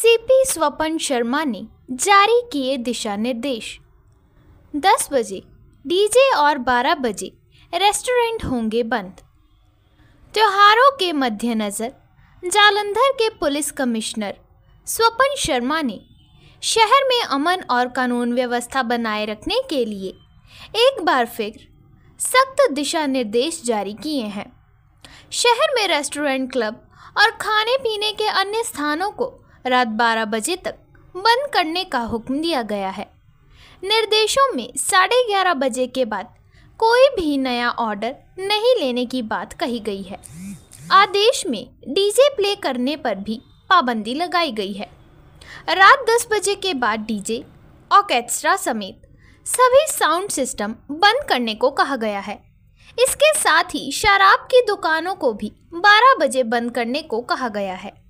CP स्वपन शर्मा ने जारी किए दिशा निर्देश 10 बजे डीजे और 12 बजे रेस्टोरेंट होंगे बंद त्योहारों के मद्देनज़र जालंधर के पुलिस कमिश्नर स्वपन शर्मा ने शहर में अमन और कानून व्यवस्था बनाए रखने के लिए एक बार फिर सख्त दिशा निर्देश जारी किए हैं शहर में रेस्टोरेंट क्लब और खाने पीने के अन्य स्थानों को रात 12 बजे तक बंद करने का हुक्म दिया गया है निर्देशों में साढ़े ग्यारह बजे के बाद कोई भी नया ऑर्डर नहीं लेने की बात कही गई है आदेश में डीजे प्ले करने पर भी पाबंदी लगाई गई है रात 10 बजे के बाद डीजे ऑर्केस्ट्रा समेत सभी साउंड सिस्टम बंद करने को कहा गया है इसके साथ ही शराब की दुकानों को भी 12 बजे बंद करने को कहा गया है